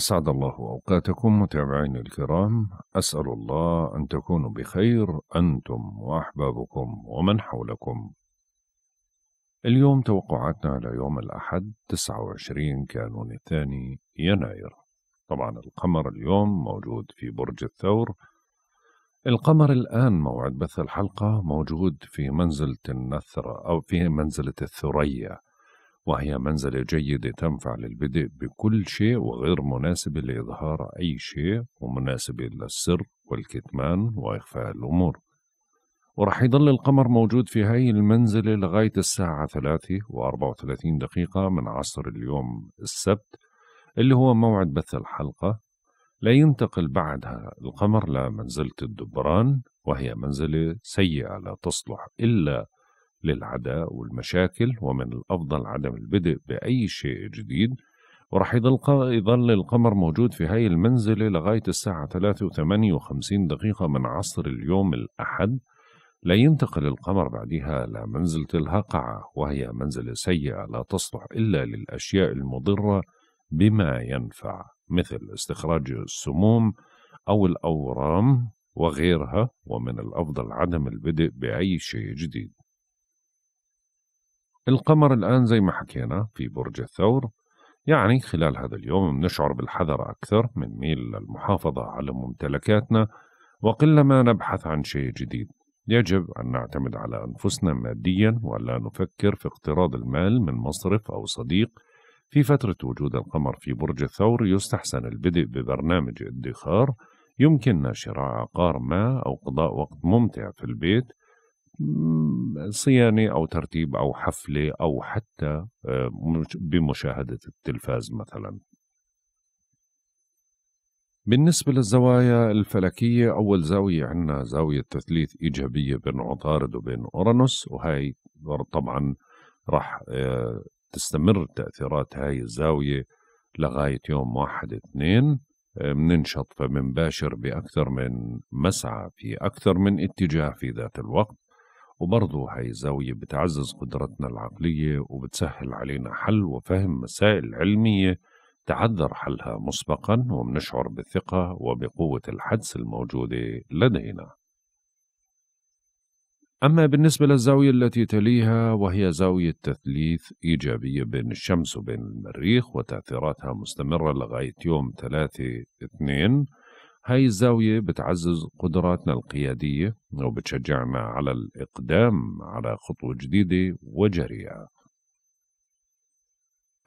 أسعد الله أوقاتكم متابعين الكرام أسأل الله أن تكونوا بخير أنتم وأحبابكم ومن حولكم اليوم توقعاتنا ليوم الأحد 29 كانون الثاني يناير طبعا القمر اليوم موجود في برج الثور القمر الآن موعد بث الحلقة موجود في منزلة النثرة أو في منزلة الثريا وهي منزلة جيدة تنفع للبدء بكل شيء وغير مناسبة لإظهار أي شيء ومناسبة للسر والكتمان وإخفاء الأمور ورح يضل القمر موجود في هاي المنزلة لغاية الساعة 3 و34 دقيقة من عصر اليوم السبت اللي هو موعد بث الحلقة لا ينتقل بعدها القمر لمنزلة الدبران وهي منزلة سيئة لا تصلح إلا للعداء والمشاكل ومن الأفضل عدم البدء بأي شيء جديد وراح يضل, يضل القمر موجود في هاي المنزلة لغاية الساعة ثلاثة وثمانية وخمسين دقيقة من عصر اليوم الأحد لا ينتقل القمر بعدها لمنزلة الهقعة وهي منزلة سيئة لا تصلح إلا للأشياء المضرة بما ينفع مثل استخراج السموم أو الأورام وغيرها ومن الأفضل عدم البدء بأي شيء جديد القمر الآن زي ما حكينا في برج الثور يعني خلال هذا اليوم نشعر بالحذر أكثر من ميل للمحافظة على ممتلكاتنا وقلما نبحث عن شيء جديد يجب أن نعتمد على أنفسنا ماديا ولا نفكر في اقتراض المال من مصرف أو صديق في فترة وجود القمر في برج الثور يستحسن البدء ببرنامج ادخار يمكننا شراء عقار ما أو قضاء وقت ممتع في البيت صيانة أو ترتيب أو حفلة أو حتى آه، بمشاهدة التلفاز مثلا بالنسبة للزوايا الفلكية أول زاوية عندنا زاوية تثليث إيجابية بين عطارد وبين أورانوس وهي طبعا راح آه، تستمر تأثيرات هاي الزاوية لغاية يوم واحد اثنين آه، مننشط فمنباشر بأكثر من مسعى في أكثر من اتجاه في ذات الوقت وبرضه هاي الزاوية بتعزز قدرتنا العقلية وبتسهل علينا حل وفهم مسائل علمية تعذر حلها مسبقا ومنشعر بالثقة وبقوة الحدس الموجودة لدينا أما بالنسبة للزاوية التي تليها وهي زاوية تثليث إيجابية بين الشمس وبين المريخ وتأثيراتها مستمرة لغاية يوم 3 2 هاي الزاوية بتعزز قدراتنا القيادية وبتشجعنا على الإقدام على خطوة جديدة وجريئة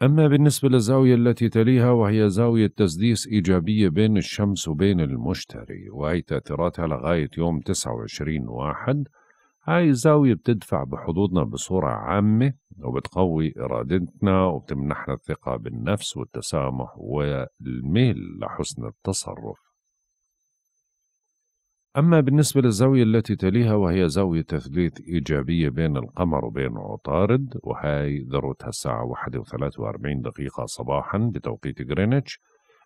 أما بالنسبة للزاوية التي تليها وهي زاوية تسديس إيجابية بين الشمس وبين المشتري وهي تأثيراتها لغاية يوم 29 واحد هاي الزاوية بتدفع بحظوظنا بصورة عامة وبتقوي إرادتنا وبتمنحنا الثقة بالنفس والتسامح والميل لحسن التصرف أما بالنسبة للزاوية التي تليها وهي زاوية تثليث إيجابية بين القمر وبين عطارد وهي ذروتها الساعة 41 دقيقة صباحا بتوقيت غرينتش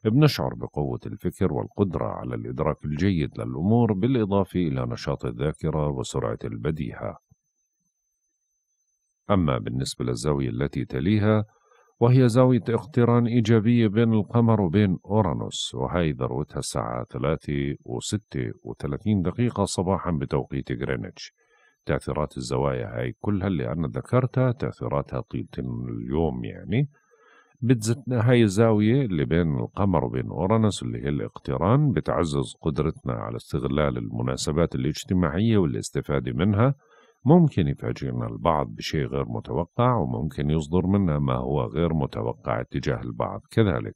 بنشعر بقوة الفكر والقدرة على الإدراك الجيد للأمور بالإضافة إلى نشاط الذاكرة وسرعة البديهة أما بالنسبة للزاوية التي تليها وهي زاوية اقتران إيجابية بين القمر وبين أورانوس وهي ذروتها الساعة 3 و6 و30 دقيقة صباحا بتوقيت غرينتش تأثيرات الزوايا هاي كلها اللي أنا ذكرتها تأثيراتها طيلة اليوم يعني بتزتنا هاي الزاوية اللي بين القمر وبين أورانوس اللي هي الاقتران بتعزز قدرتنا على استغلال المناسبات الاجتماعية والاستفادة منها ممكن يفاجئنا البعض بشيء غير متوقع وممكن يصدر منا ما هو غير متوقع اتجاه البعض كذلك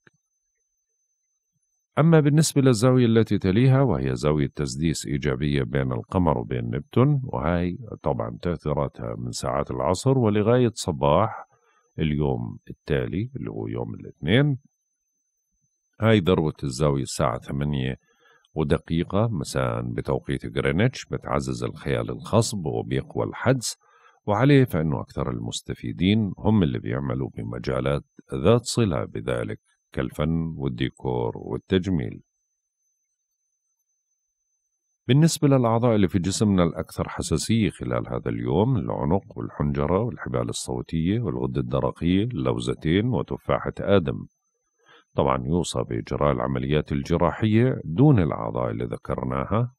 أما بالنسبة للزاوية التي تليها وهي زاوية تسديس إيجابية بين القمر وبين نبتون وهي طبعا تأثيراتها من ساعات العصر ولغاية صباح اليوم التالي اللي هو يوم الاثنين هاي ذروة الزاوية الساعة 8 ودقيقة مساء بتوقيت غرينتش بتعزز الخيال الخصب وبيقوى الحدس وعليه فإنه أكثر المستفيدين هم اللي بيعملوا بمجالات ذات صلة بذلك كالفن والديكور والتجميل بالنسبة للأعضاء اللي في جسمنا الأكثر حساسية خلال هذا اليوم العنق والحنجرة والحبال الصوتية والغدة الدرقية اللوزتين وتفاحة آدم طبعا يوصى بإجراء العمليات الجراحية دون الأعضاء اللي ذكرناها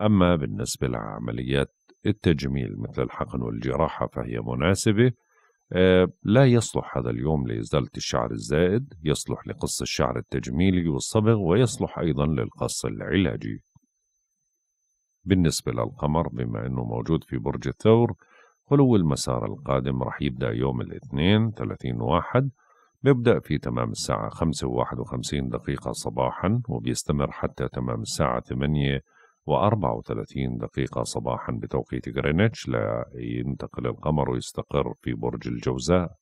أما بالنسبة لعمليات التجميل مثل الحقن والجراحة فهي مناسبة آه، لا يصلح هذا اليوم لإزالة الشعر الزائد يصلح لقص الشعر التجميلي والصبغ ويصلح أيضا للقص العلاجي بالنسبة للقمر بما أنه موجود في برج الثور خلو المسار القادم رح يبدأ يوم الاثنين 30 واحد بيبدأ في تمام الساعة خمسة وواحد وخمسين دقيقة صباحا وبيستمر حتى تمام الساعة ثمانية وأربعة وثلاثين دقيقة صباحا بتوقيت غرينتش لينتقل القمر ويستقر في برج الجوزاء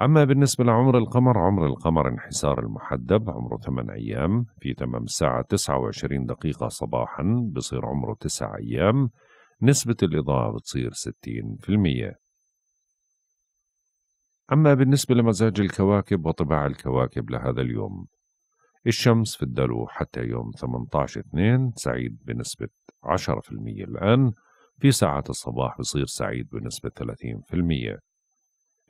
أما بالنسبة لعمر القمر عمر القمر انحسار المحدب عمره ثمان أيام في تمام الساعة تسعة وعشرين دقيقة صباحا بصير عمره تسعة أيام نسبة الإضاءة بتصير ستين في المية أما بالنسبة لمزاج الكواكب وطباع الكواكب لهذا اليوم الشمس في الدلو حتى يوم 18/2 سعيد بنسبة 10% الآن في ساعة الصباح بصير سعيد بنسبة 30%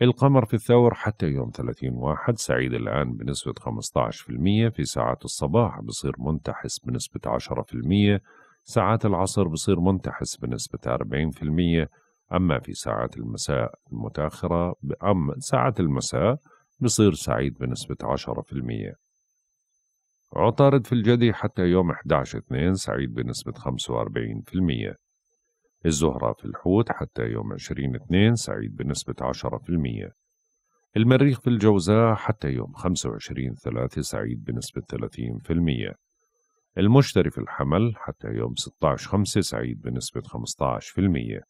القمر في الثور حتى يوم 30 واحد سعيد الآن بنسبة 15% في ساعات الصباح بصير منتحس بنسبة 10% ساعات العصر بصير منتحس بنسبة 40% أما في ساعات المساء المتأخرة أما ساعات المساء بصير سعيد بنسبة 10% عطارد في الجدي حتى يوم 11/2 سعيد بنسبة 45% الزهرة في الحوت حتى يوم 20/2 سعيد بنسبة 10% المريخ في الجوزاء حتى يوم 25/3 سعيد بنسبة 30% المشتري في الحمل حتى يوم 16/5 سعيد بنسبة 15%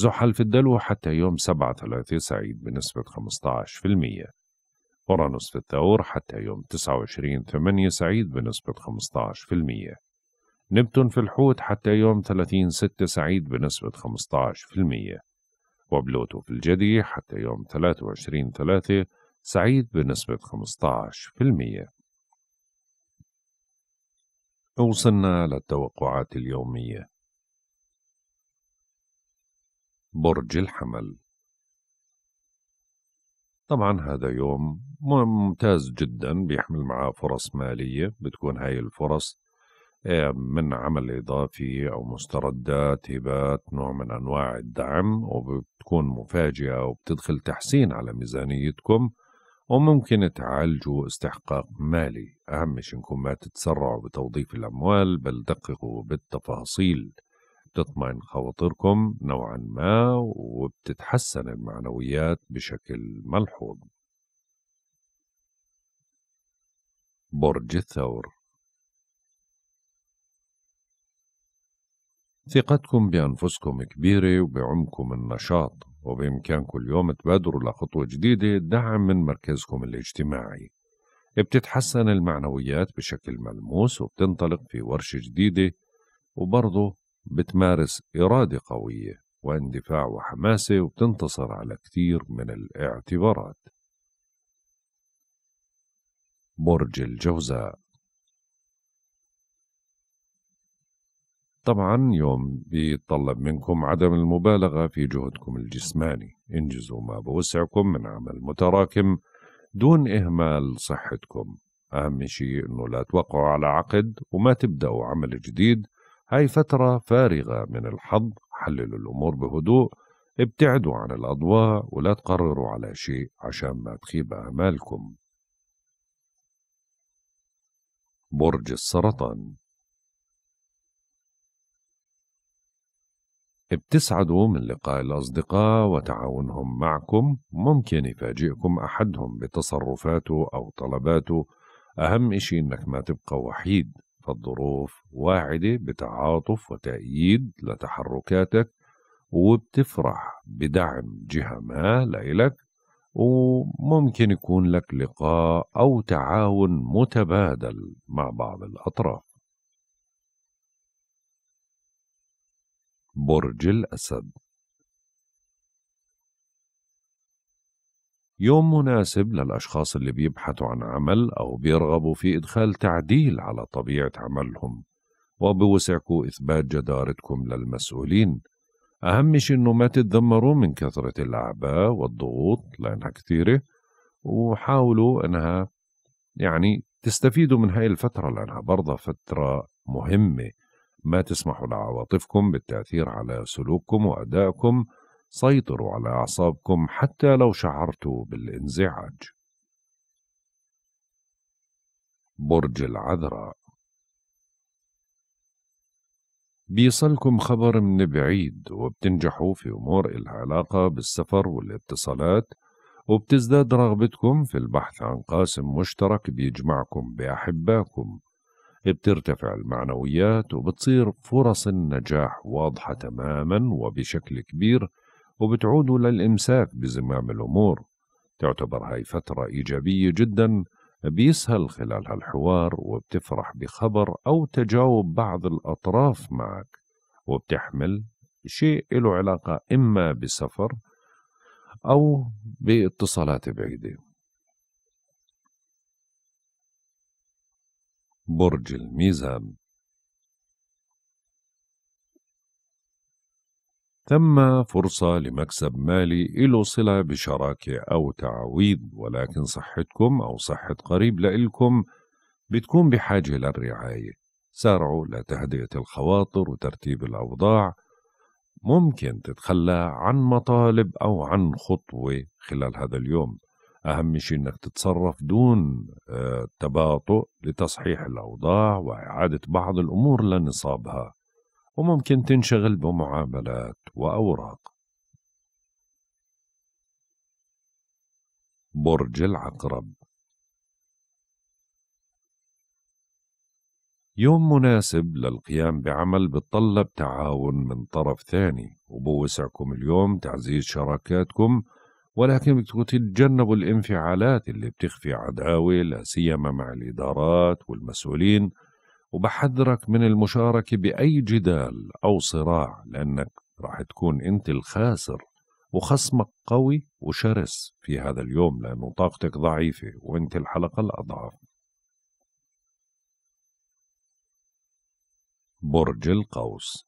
زحل في الدلو حتى يوم سبعة ثلاثة سعيد بنسبة 15% أورانوس في الثور حتى يوم 29 8 سعيد بنسبة 15% نبتون في الحوت حتى يوم 30 6 سعيد بنسبة 15% وبلوتو في الجدي حتى يوم 23 3 سعيد بنسبة 15% وصلنا للتوقعات اليومية برج الحمل طبعا هذا يوم ممتاز جدا بيحمل معاه فرص مالية بتكون هاي الفرص آه، من عمل إضافي أو مستردات هبات نوع من أنواع الدعم وبتكون مفاجئة وبتدخل تحسين على ميزانيتكم وممكن تعالجوا استحقاق مالي أهم شيء إنكم ما تتسرعوا بتوظيف الأموال بل دققوا بالتفاصيل بتطمئن خواطركم نوعا ما وبتتحسن المعنويات بشكل ملحوظ برج الثور ثقتكم بأنفسكم كبيرة وبعمكم النشاط وبإمكانكم اليوم تبادروا لخطوة جديدة دعم من مركزكم الاجتماعي بتتحسن المعنويات بشكل ملموس وبتنطلق في ورشة جديدة وبرضه بتمارس إرادة قوية واندفاع وحماسة وبتنتصر على كتير من الاعتبارات برج الجوزاء طبعا يوم بيتطلب منكم عدم المبالغة في جهدكم الجسماني انجزوا ما بوسعكم من عمل متراكم دون إهمال صحتكم أهم شيء أنه لا توقعوا على عقد وما تبدأوا عمل جديد هاي فترة فارغة من الحظ حللوا الأمور بهدوء ابتعدوا عن الأضواء ولا تقرروا على شيء عشان ما تخيب آمالكم برج السرطان بتسعدوا من لقاء الأصدقاء وتعاونهم معكم ممكن يفاجئكم أحدهم بتصرفاته أو طلباته أهم إشي إنك ما تبقى وحيد الظروف واعدة بتعاطف وتأييد لتحركاتك وبتفرح بدعم جهة ما لإلك وممكن يكون لك لقاء أو تعاون متبادل مع بعض الأطراف برج الأسد يوم مناسب للأشخاص اللي بيبحثوا عن عمل أو بيرغبوا في إدخال تعديل على طبيعة عملهم وبوسعكم إثبات جدارتكم للمسؤولين أهم شيء إنه ما تتذمروا من كثرة الأعباء والضغوط لأنها كثيرة وحاولوا إنها يعني تستفيدوا من هاي الفترة لأنها برضه فترة مهمة ما تسمحوا لعواطفكم بالتأثير على سلوككم وأدائكم سيطروا على أعصابكم حتى لو شعرتوا بالانزعاج برج العذراء بيصلكم خبر من بعيد وبتنجحوا في أمور إلها علاقة بالسفر والاتصالات وبتزداد رغبتكم في البحث عن قاسم مشترك بيجمعكم بأحباكم بترتفع المعنويات وبتصير فرص النجاح واضحة تماما وبشكل كبير وبتعودوا للإمساك بزمام الأمور تعتبر هاي فترة إيجابية جدا بيسهل خلالها الحوار وبتفرح بخبر أو تجاوب بعض الأطراف معك وبتحمل شيء له علاقة إما بسفر أو باتصالات بعيدة برج الميزان ثم فرصة لمكسب مالي إله صلة بشراكة أو تعويض ولكن صحتكم أو صحة قريب لإلكم بتكون بحاجة للرعاية سارعوا لتهدئة الخواطر وترتيب الأوضاع ممكن تتخلى عن مطالب أو عن خطوة خلال هذا اليوم أهم شيء أنك تتصرف دون آه، تباطؤ لتصحيح الأوضاع وإعادة بعض الأمور لنصابها وممكن تنشغل بمعاملات وأوراق برج العقرب يوم مناسب للقيام بعمل بتطلب تعاون من طرف ثاني وبوسعكم اليوم تعزيز شراكاتكم ولكن بدكم تتجنبوا الانفعالات اللي بتخفي عداوة لا سيما مع الإدارات والمسؤولين وبحذرك من المشاركة بأي جدال أو صراع لأنك راح تكون أنت الخاسر وخصمك قوي وشرس في هذا اليوم لأنه طاقتك ضعيفة وأنت الحلقة الأضعف برج القوس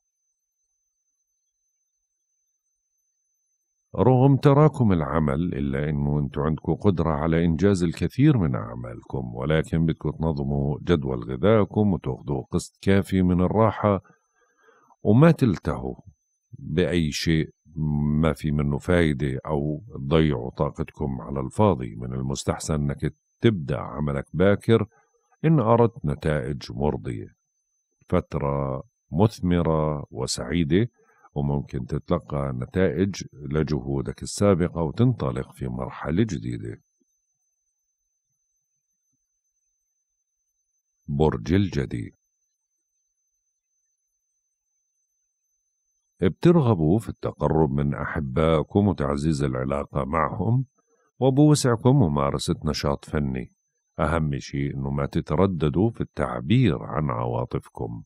رغم تراكم العمل إلا أنه أنتم عندكم قدرة على إنجاز الكثير من أعمالكم ولكن بدكم تنظموا جدول غذائكم وتاخذوا قسط كافي من الراحة وما تلتهوا بأي شيء ما في منه فايدة أو تضيعوا طاقتكم على الفاضي من المستحسن أنك تبدأ عملك باكر إن أردت نتائج مرضية فترة مثمرة وسعيدة وممكن تتلقى نتائج لجهودك السابقة وتنطلق في مرحلة جديدة برج الجدي بترغبوا في التقرب من أحبائكم وتعزيز العلاقة معهم وبوسعكم ممارسة نشاط فني أهم شيء أنه ما تترددوا في التعبير عن عواطفكم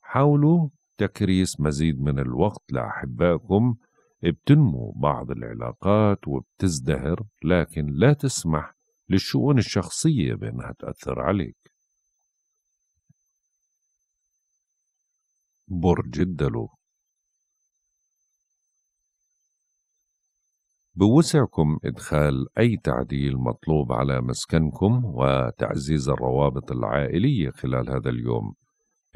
حاولوا تكريس مزيد من الوقت لأحبائكم بتنمو بعض العلاقات وبتزدهر لكن لا تسمح للشؤون الشخصية بأنها تأثر عليك برج الدلو بوسعكم إدخال أي تعديل مطلوب على مسكنكم وتعزيز الروابط العائلية خلال هذا اليوم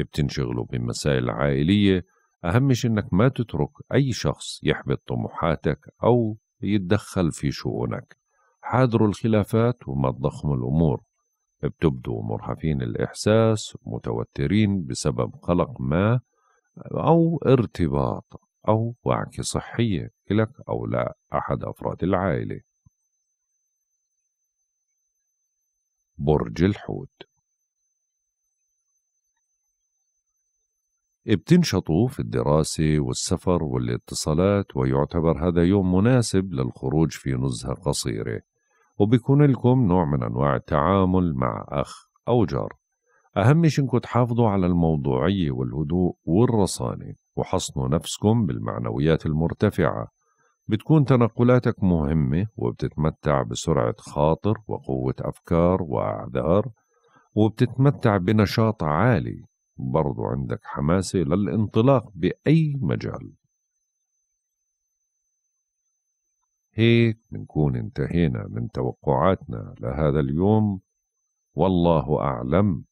بتنشغلوا بمسائل عائلية أهمش إنك ما تترك أي شخص يحبط طموحاتك أو يتدخل في شؤونك حاذروا الخلافات وما تضخموا الأمور بتبدوا مرهفين الإحساس متوترين بسبب قلق ما أو ارتباط أو وعكة صحية لك أو لأحد أفراد العائلة برج الحوت بتنشطوا في الدراسة والسفر والاتصالات ويعتبر هذا يوم مناسب للخروج في نزهة قصيرة وبيكون لكم نوع من أنواع التعامل مع أخ أو جار أهم شيء إنكم تحافظوا على الموضوعية والهدوء والرصانة وحصنوا نفسكم بالمعنويات المرتفعة بتكون تنقلاتك مهمة وبتتمتع بسرعة خاطر وقوة أفكار وأعذار وبتتمتع بنشاط عالي برضو عندك حماسة للانطلاق بأي مجال هيك بنكون انتهينا من توقعاتنا لهذا اليوم والله أعلم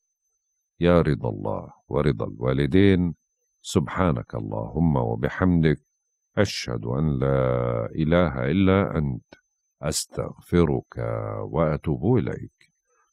يا رضا الله ورضا الوالدين سبحانك اللهم وبحمدك أشهد أن لا إله إلا أنت أستغفرك وأتوب إليك